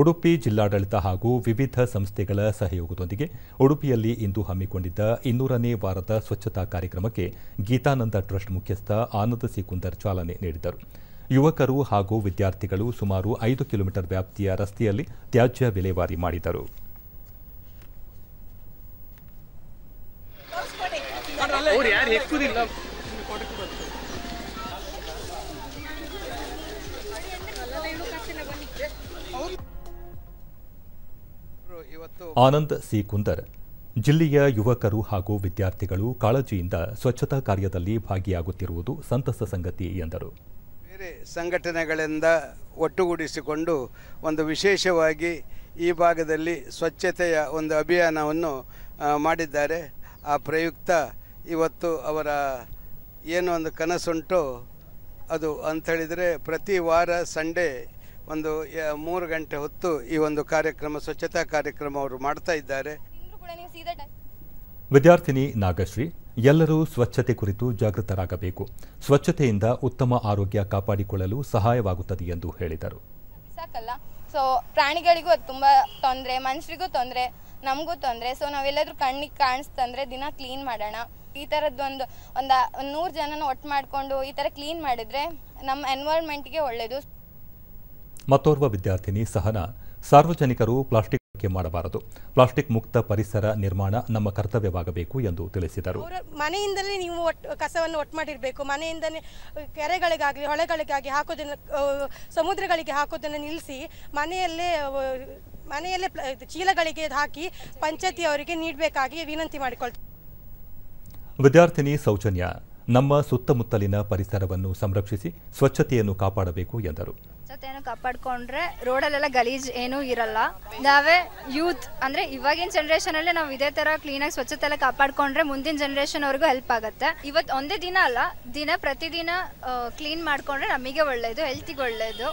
ಉಡುಪಿ ಜಿಲ್ಲಾಡಳಿತ ಹಾಗೂ ವಿವಿಧ ಸಂಸ್ಥೆಗಳ ಸಹಯೋಗದೊಂದಿಗೆ ಉಡುಪಿಯಲ್ಲಿ ಇಂದು ಹಮ್ಮಿಕೊಂಡಿದ್ದ ಇನ್ನೂರನೇ ವಾರದ ಸ್ವಚ್ಛತಾ ಕಾರ್ಯಕ್ರಮಕ್ಕೆ ಗೀತಾನಂದ ಟ್ರಸ್ಟ್ ಮುಖ್ಯಸ್ಥ ಆನಂದ ಸಿಕುಂದರ್ ಚಾಲನೆ ನೀಡಿದರು ಯುವಕರು ಹಾಗೂ ವಿದ್ಯಾರ್ಥಿಗಳು ಸುಮಾರು ಐದು ಕಿಲೋಮೀಟರ್ ವ್ಯಾಪ್ತಿಯ ರಸ್ತೆಯಲ್ಲಿ ತ್ಯಾಜ್ಯ ವಿಲೇವಾರಿ ಮಾಡಿದರು ಆನಂದ್ ಸಿ ಕುಂದರ್ ಜಿಲ್ಲೆಯ ಯುವಕರು ಹಾಗೂ ವಿದ್ಯಾರ್ಥಿಗಳು ಕಾಳಜಿಯಿಂದ ಸ್ವಚ್ಛತಾ ಕಾರ್ಯದಲ್ಲಿ ಭಾಗಿಯಾಗುತ್ತಿರುವುದು ಸಂತಸ ಸಂಗತಿ ಎಂದರು ಬೇರೆ ಸಂಘಟನೆಗಳಿಂದ ಒಟ್ಟುಗೂಡಿಸಿಕೊಂಡು ಒಂದು ವಿಶೇಷವಾಗಿ ಈ ಭಾಗದಲ್ಲಿ ಸ್ವಚ್ಛತೆಯ ಒಂದು ಅಭಿಯಾನವನ್ನು ಮಾಡಿದ್ದಾರೆ ಆ ಪ್ರಯುಕ್ತ ಇವತ್ತು ಅವರ ಏನು ಒಂದು ಕನಸುಂಟು ಅದು ಅಂಥೇಳಿದರೆ ಪ್ರತಿ ವಾರ ಸಂಡೇ ಒಂದು ಮೂರು ಗಂಟೆ ಹೊತ್ತು ಈ ಒಂದು ಕಾರ್ಯಕ್ರಮ ಸ್ವಚ್ಛತಾ ಕಾರ್ಯಕ್ರಮ ಅವರು ಮಾಡ್ತಾ ಇದ್ದಾರೆ ವಿದ್ಯಾರ್ಥಿನಿ ನಾಗಶ್ರೀ ಎಲ್ಲರೂ ಸ್ವಚ್ಛತೆ ಕುರಿತು ಜಾಗೃತರಾಗಬೇಕು ಸ್ವಚ್ಛತೆಯಿಂದ ಉತ್ತಮ ಆರೋಗ್ಯ ಕಾಪಾಡಿಕೊಳ್ಳಲು ಸಹಾಯವಾಗುತ್ತದೆ ಎಂದು ಹೇಳಿದರು ಸಾಕಲ್ಲ ಸೊ ಪ್ರಾಣಿಗಳಿಗೂ ಅದು ತುಂಬ ತೊಂದರೆ ಮನುಷ್ಯರಿಗೂ ತೊಂದರೆ ನಮಗೂ ತೊಂದರೆ ಸೊ ನಾವೆಲ್ಲರೂ ಕಣ್ಣಿಗೆ ಕಾಣಿಸ್ತಂದ್ರೆ ದಿನ ಕ್ಲೀನ್ ಮಾಡೋಣ ಈ ಥರದ್ದೊಂದು ಒಂದು ಒಂದು ನೂರು ಜನನ ಒಟ್ಟು ಮಾಡಿಕೊಂಡು ಈ ಥರ ಕ್ಲೀನ್ ಮಾಡಿದರೆ ನಮ್ಮ ಎನ್ವೈರ್ಮೆಂಟ್ಗೆ ಒಳ್ಳೆಯದು ಮತ್ತೋರ್ವ ವಿದ್ಯಾರ್ಥಿನಿ ಸಹನ ಸಾರ್ವಜನಿಕರು ಪ್ಲಾಸ್ಟಿಕ್ ಬಳಕೆ ಮಾಡಬಾರದು ಪ್ಲಾಸ್ಟಿಕ್ ಮುಕ್ತ ಪರಿಸರ ನಿರ್ಮಾಣ ನಮ್ಮ ಕರ್ತವ್ಯವಾಗಬೇಕು ಎಂದು ತಿಳಿಸಿದರು ಮನೆಯಿಂದಲೇ ನೀವು ಕಸವನ್ನು ಒಟ್ಟು ಮಾಡಿರಬೇಕು ಮನೆಯಿಂದಲೇ ಕೆರೆಗಳಿಗಾಗಲಿ ಹೊಳೆಗಳಿಗಾಗಿ ಹಾಕೋದನ್ನು ಸಮುದ್ರಗಳಿಗೆ ಹಾಕೋದನ್ನು ನಿಲ್ಲಿಸಿ ಮನೆಯಲ್ಲೇ ಮನೆಯಲ್ಲೇ ಚೀಲಗಳಿಗೆ ಹಾಕಿ ಅವರಿಗೆ ನೀಡಬೇಕಾಗಿ ವಿನಂತಿ ಮಾಡಿಕೊಳ್ತೀವಿ ವಿದ್ಯಾರ್ಥಿನಿ ಸೌಜನ್ಯ ನಮ್ಮ ಸುತ್ತಮುತ್ತಲಿನ ಪರಿಸರವನ್ನು ಸಂರಕ್ಷಿಸಿ ಸ್ವಚ್ಛತೆಯನ್ನು ಕಾಪಾಡಬೇಕು ಎಂದರು ಸ್ವಚ್ಛತೆಯನ್ನು ಕಾಪಾಡಿಕೊಂಡ್ರೆ ರೋಡಲ್ಲೆಲ್ಲ ಗಲೀಜ್ ಏನೂ ಇರಲ್ಲ ನಾವೇ ಯೂತ್ ಅಂದ್ರೆ ಇವಾಗಿನ ಅಲ್ಲಿ ನಾವು ಇದೇ ಕ್ಲೀನ್ ಕ್ಲೀನಾಗಿ ಸ್ವಚ್ಛತೆ ಎಲ್ಲ ಕಾಪಾಡಿಕೊಂಡ್ರೆ ಮುಂದಿನ ಜನ್ರೇಷನ್ ಅವ್ರಿಗೂ ಹೆಲ್ಪ್ ಆಗುತ್ತೆ ಇವತ್ತು ಒಂದೇ ದಿನ ಅಲ್ಲ ದಿನ ಪ್ರತಿದಿನ ಕ್ಲೀನ್ ಮಾಡಿಕೊಂಡ್ರೆ ನಮಗೆ ಒಳ್ಳೇದು ಹೆಲ್ತಿಗೆ ಒಳ್ಳೇದು